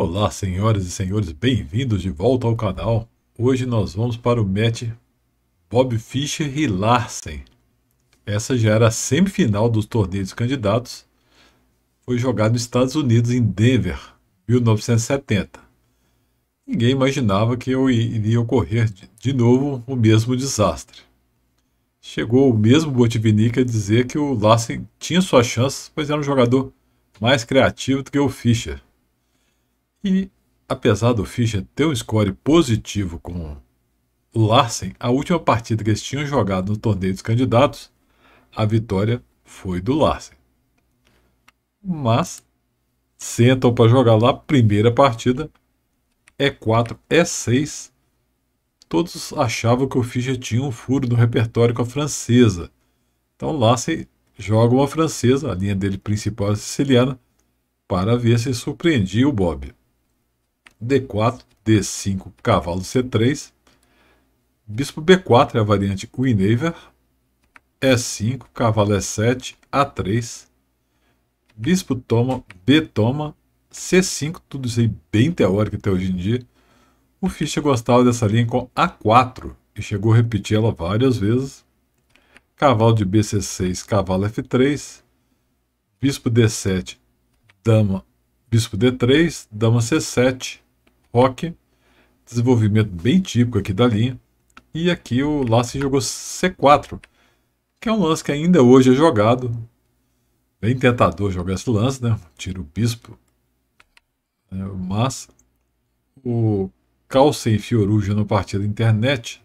Olá, senhoras e senhores, bem-vindos de volta ao canal. Hoje nós vamos para o match Bob Fischer e Larsen. Essa já era a semifinal dos torneios candidatos. Foi jogado nos Estados Unidos, em Denver, 1970. Ninguém imaginava que iria ocorrer de novo o mesmo desastre. Chegou o mesmo Botvinnik a dizer que o Larsen tinha suas chances, pois era um jogador mais criativo do que o Fischer. E apesar do Fischer ter um score positivo com o Larsen, a última partida que eles tinham jogado no torneio dos candidatos, a vitória foi do Larsen. Mas sentam para jogar lá, primeira partida é 4, é 6. Todos achavam que o Fischer tinha um furo no repertório com a francesa. Então Larsen joga uma francesa, a linha dele principal é siciliana, para ver se surpreendia o Bob. D4, D5, cavalo C3, bispo B4 é a variante Wineiver, E5, cavalo E7, A3, bispo toma, B toma, C5, tudo isso aí bem teórico até hoje em dia. O Fischer gostava dessa linha com A4 e chegou a repetir ela várias vezes. Cavalo de BC6, cavalo F3, bispo D7, dama, bispo D3, dama C7, rock, desenvolvimento bem típico aqui da linha. E aqui o Lassi jogou C4, que é um lance que ainda hoje é jogado. Bem tentador jogar esse lance, né? Tira o bispo. Né? Mas o e Fioruja no partido internet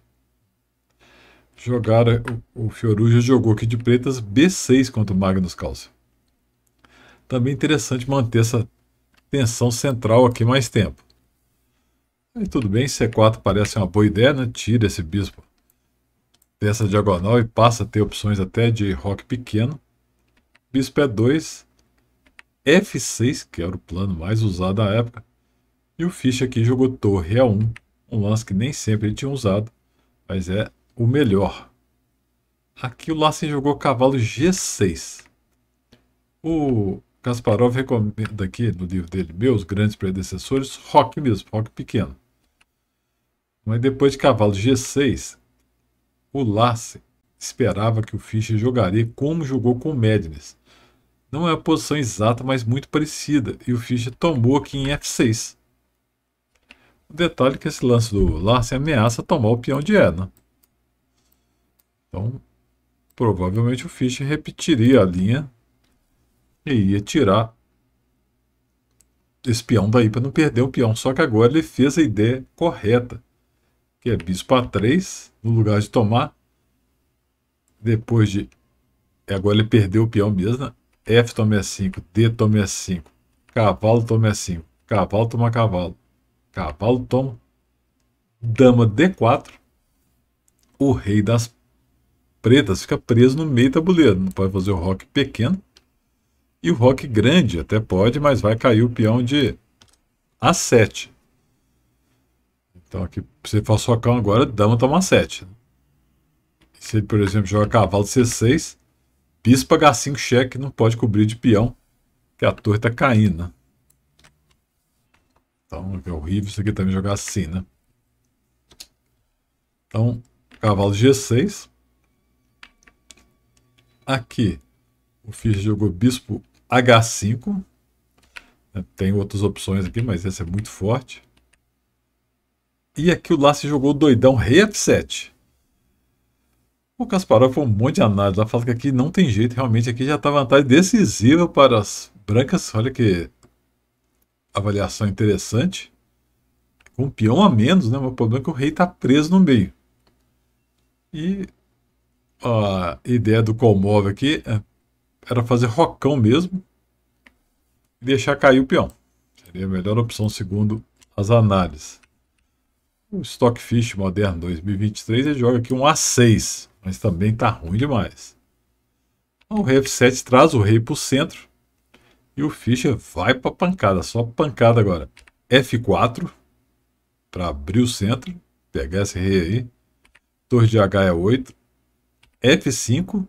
jogaram. O Fioruja jogou aqui de pretas B6 contra o Magnus Carlsen. Também interessante manter essa tensão central aqui mais tempo. Aí tudo bem, C4 parece uma boa ideia, né? Tira esse bispo dessa diagonal e passa a ter opções até de rock pequeno. Bispo E2, é F6, que era o plano mais usado na época. E o Ficha aqui jogou torre A1, um lance que nem sempre ele tinha usado, mas é o melhor. Aqui o Larsen jogou cavalo G6. O Kasparov recomenda aqui no livro dele, Meus Grandes Predecessores, rock mesmo, rock pequeno. Mas depois de cavalo G6, o Lasse esperava que o Fischer jogaria como jogou com o Mednes. Não é a posição exata, mas muito parecida, e o Fischer tomou aqui em F6. O detalhe é que esse lance do Larsen ameaça tomar o peão de E, né? Então, provavelmente o Fischer repetiria a linha e ia tirar esse peão daí para não perder o peão. Só que agora ele fez a ideia correta que é bispo A3, no lugar de tomar. Depois de. É, agora ele perdeu o peão mesmo. Né? F toma E5, D toma E5, cavalo toma E5, cavalo toma cavalo, cavalo toma, dama D4, o rei das pretas fica preso no meio do tabuleiro, não pode fazer o rock pequeno, e o rock grande até pode, mas vai cair o peão de A7. Então aqui, se ele passou a cão agora, dama toma 7. Se ele, por exemplo, joga cavalo C6, bispa H5 cheque, não pode cobrir de peão, que a torre está caindo. Né? Então é horrível isso aqui também jogar assim, né? Então, cavalo G6. Aqui, o Fischer jogou bispo H5. Tem outras opções aqui, mas essa é muito forte. E aqui o Lassi jogou doidão rei f7. O Kasparov foi um monte de análise. Ela fala que aqui não tem jeito. Realmente aqui já está vantagem decisiva para as brancas. Olha que avaliação interessante. Com um peão a menos, né? Mas o problema é que o rei está preso no meio. E a ideia do Kolmov aqui é, era fazer rocão mesmo e deixar cair o peão. Seria a melhor opção segundo as análises. O Stockfish Moderno 2023 ele joga aqui um A6, mas também está ruim demais. Então, o rei F7 traz o rei para o centro e o Fischer vai para a pancada, só pancada agora. F4 para abrir o centro, pegar esse rei aí. Torre de H é 8. F5,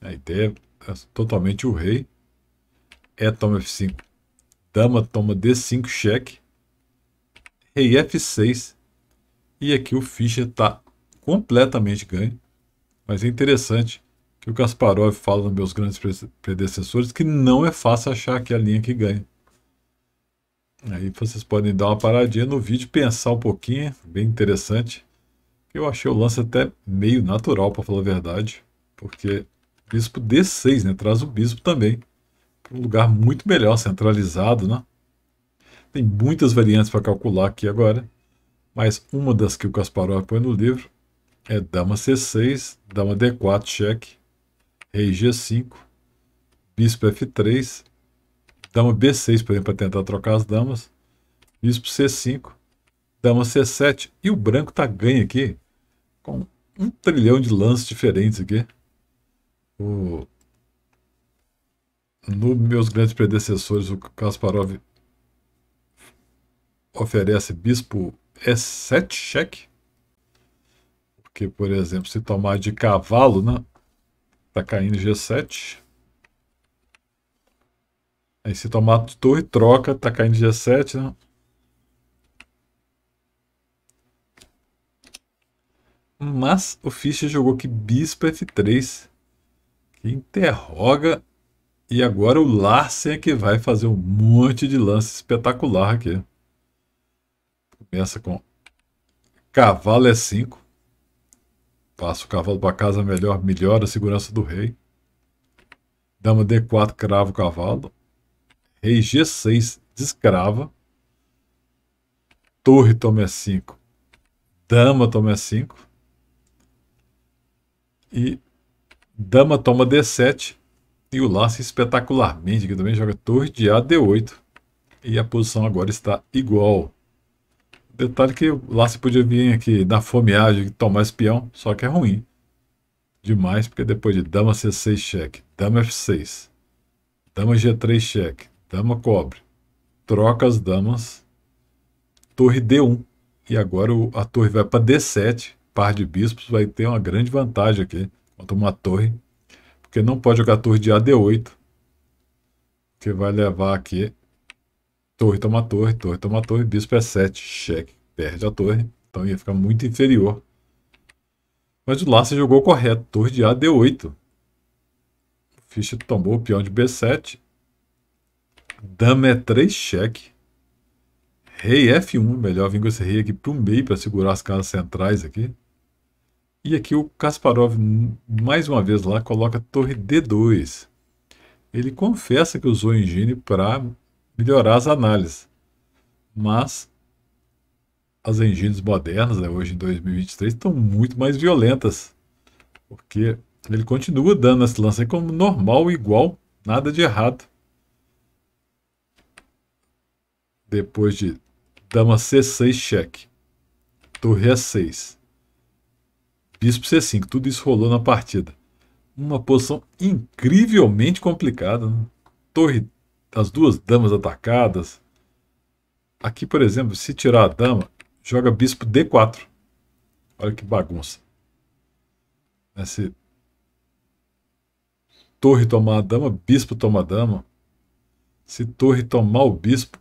a ideia é totalmente o rei. E é, toma F5. Dama toma D5 cheque. Rei F6. E aqui o Fischer está completamente ganho. Mas é interessante que o Kasparov fala nos meus grandes predecessores que não é fácil achar aqui a linha que ganha. Aí vocês podem dar uma paradinha no vídeo, pensar um pouquinho, bem interessante. Eu achei o lance até meio natural, para falar a verdade, porque bispo D6, né? Traz o bispo também para um lugar muito melhor, centralizado, né? Tem muitas variantes para calcular aqui agora mas uma das que o Kasparov põe no livro é dama c6, dama d4, cheque, rei g5, bispo f3, dama b6, por exemplo, para tentar trocar as damas, bispo c5, dama c7, e o branco está ganho aqui com um trilhão de lances diferentes aqui. O... No meus grandes predecessores, o Kasparov oferece bispo é 7 cheque. Porque, por exemplo, se tomar de cavalo, né? Tá caindo G7. Aí se tomar de torre, troca, tá caindo G7, né? Mas o Fischer jogou aqui bispo F3. Que interroga. E agora o Larsen é que vai fazer um monte de lance espetacular aqui. Começa com cavalo e 5. Passa o cavalo para casa melhor, melhora a segurança do rei. Dama D4, crava o cavalo. Rei G6, descrava. Torre toma E5. É dama toma E5. É e dama toma D7. E o laço espetacularmente, que também joga torre de A, D8. E a posição agora está igual. Detalhe que lá você podia vir aqui na fomeagem, tomar espião, só que é ruim. Demais, porque depois de dama C6 cheque, dama F6, dama G3 cheque, dama cobre, troca as damas, torre D1. E agora a torre vai para D7, par de bispos, vai ter uma grande vantagem aqui contra uma torre, porque não pode jogar torre de AD8, que vai levar aqui Torre toma torre, torre toma torre, bispo é 7, cheque, perde a torre. Então ia ficar muito inferior. Mas o Larsen jogou correto, torre de A, D8. Ficha tomou o peão de B7. Dama é 3, cheque. Rei F1, melhor vir com esse rei aqui para o meio para segurar as casas centrais aqui. E aqui o Kasparov, mais uma vez lá, coloca torre D2. Ele confessa que usou engine para melhorar as análises. Mas as engines modernas, né, hoje em 2023, estão muito mais violentas, porque ele continua dando esse lance aí como normal, igual, nada de errado. Depois de dama C6 cheque, torre A6, bispo C5, tudo isso rolou na partida. Uma posição incrivelmente complicada, né? torre as duas damas atacadas. Aqui, por exemplo, se tirar a dama, joga bispo D4. Olha que bagunça. Esse torre tomar a dama, bispo toma a dama. Se torre tomar o bispo,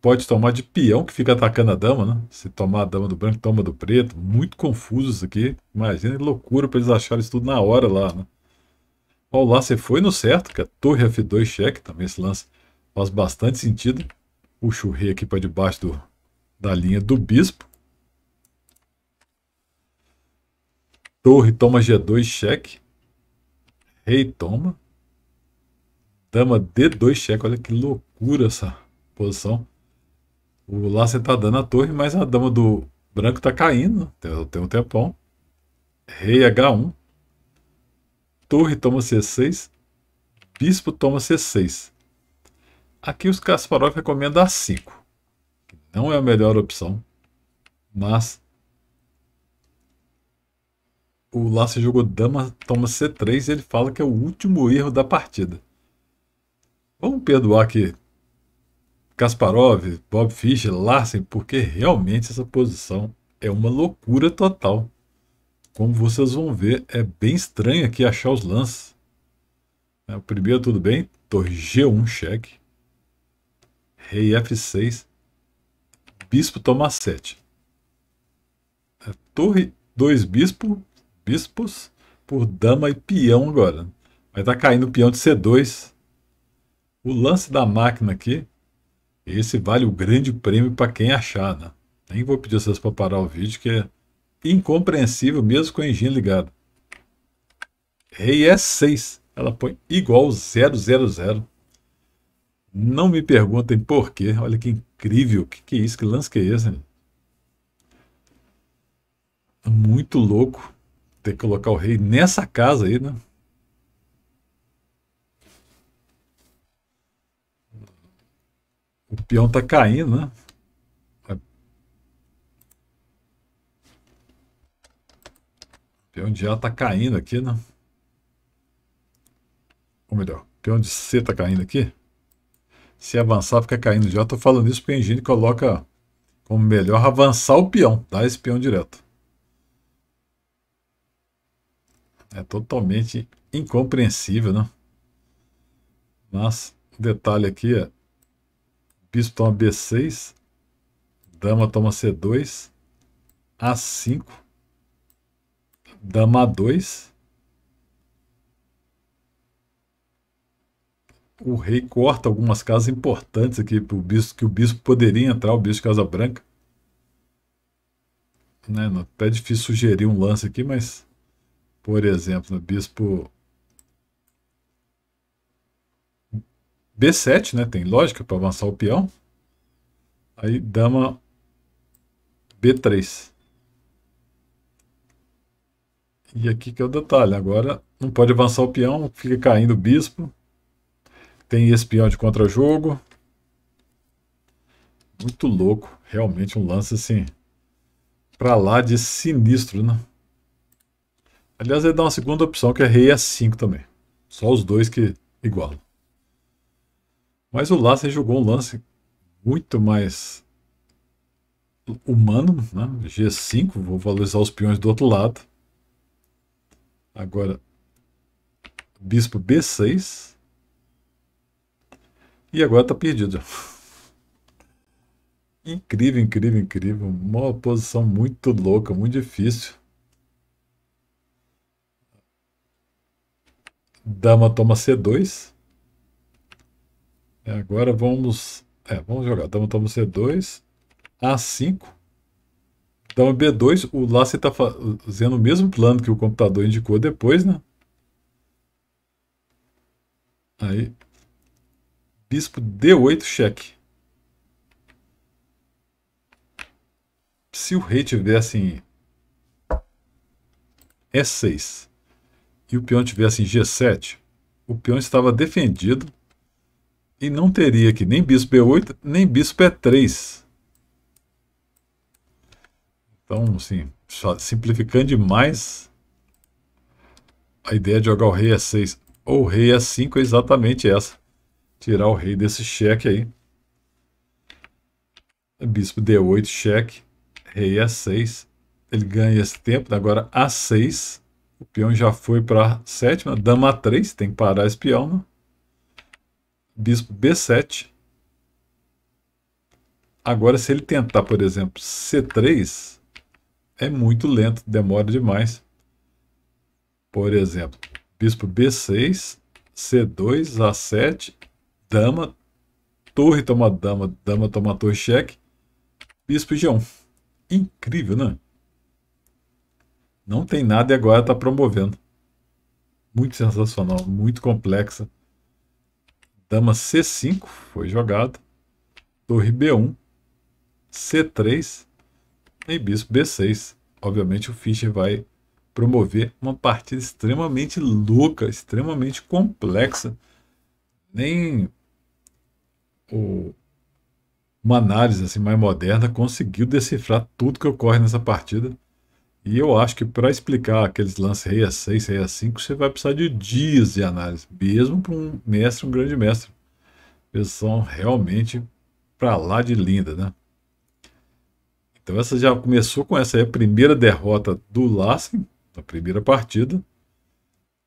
pode tomar de peão que fica atacando a dama, né? Se tomar a dama do branco, toma do preto. Muito confuso isso aqui. Imagina, loucura para eles acharem isso tudo na hora lá, né? Olha lá, você foi no certo, que cara. É torre F2 cheque, também esse lance faz bastante sentido. Puxa o rei aqui para debaixo do, da linha do bispo. Torre toma G2 cheque. Rei toma. Dama D2 cheque. Olha que loucura essa posição. O Lácia tá dando a torre, mas a dama do branco tá caindo. Tem, tem um tempão. Rei H1 torre toma C6, bispo toma C6. Aqui os Kasparov recomendam A5, não é a melhor opção, mas o Larsen jogou dama, toma C3 e ele fala que é o último erro da partida. Vamos perdoar que Kasparov, Bob Fischer, Larsen, porque realmente essa posição é uma loucura total. Como vocês vão ver, é bem estranho aqui achar os lances. É, o primeiro, tudo bem. Torre G1, cheque. Rei F6. Bispo toma 7. É, torre, dois bispo, bispos por dama e peão agora. Vai estar tá caindo o peão de C2. O lance da máquina aqui, esse vale o grande prêmio para quem achar, né? Nem vou pedir vocês para parar o vídeo, que é incompreensível mesmo com o engine ligado. Rei é 6. Ela põe igual 000. Não me perguntem por quê. Olha que incrível. Que que é isso? Que lance que é esse? É muito louco ter que colocar o rei nessa casa aí, né? O peão tá caindo, né? Peão de A tá caindo aqui, né? Ou melhor, peão de C tá caindo aqui. Se avançar, fica caindo de A. Tô falando isso porque a engine coloca como melhor avançar o peão, dar esse peão direto. É totalmente incompreensível, né? Mas o detalhe aqui é: bispo toma B6, dama toma C2, A5 Dama 2. O rei corta algumas casas importantes aqui pro bispo, que o bispo poderia entrar, o bispo de Casa Branca. Né, até difícil sugerir um lance aqui, mas, por exemplo, o né, bispo B7, né? Tem lógica para avançar o peão. Aí dama B3. E aqui que é o detalhe, agora não pode avançar o peão, fica caindo o bispo. Tem esse peão de contra-jogo. Muito louco, realmente um lance assim, pra lá de sinistro, né? Aliás, ele dá uma segunda opção, que é rei a5 também. Só os dois que igualam. Mas o Lassen jogou um lance muito mais humano, né? G5, vou valorizar os peões do outro lado. Agora, bispo B6. E agora está perdido. Incrível, incrível, incrível. Uma posição muito louca, muito difícil. Dama toma C2. agora vamos. É, vamos jogar. Dama toma C2. A5. Então, B2, o você está fazendo o mesmo plano que o computador indicou depois, né? Aí, bispo D8, cheque. Se o rei tivesse em E6 e o peão tivesse em G7, o peão estava defendido e não teria aqui nem bispo B8, nem bispo E3. Então, assim, simplificando demais, a ideia de jogar o rei a6 ou o rei a5 é exatamente essa. Tirar o rei desse cheque aí. Bispo d8, cheque, rei a6. Ele ganha esse tempo, né? agora a6. O peão já foi para a sétima, dama a3, tem que parar esse peão, né? Bispo b7. Agora, se ele tentar, por exemplo, c3, é muito lento, demora demais. Por exemplo, bispo B6, C2, A7, dama, torre toma dama, dama toma torre cheque, bispo G1. Incrível, né? Não tem nada e agora está promovendo. Muito sensacional, muito complexa. Dama C5 foi jogada. Torre B1, C3, em bispo B6, obviamente o Fischer vai promover uma partida extremamente louca, extremamente complexa. Nem o, uma análise assim mais moderna conseguiu decifrar tudo que ocorre nessa partida. E eu acho que para explicar aqueles lances rei a6, rei a5, você vai precisar de dias de análise, mesmo para um mestre, um grande mestre. Eles são realmente para lá de linda, né? Então essa já começou com essa aí, a primeira derrota do Larsen, na primeira partida.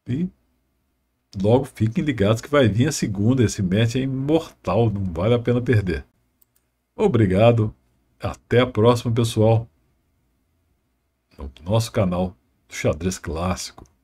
E logo fiquem ligados que vai vir a segunda. Esse match é imortal, não vale a pena perder. Obrigado, até a próxima, pessoal. No nosso canal do Xadrez Clássico.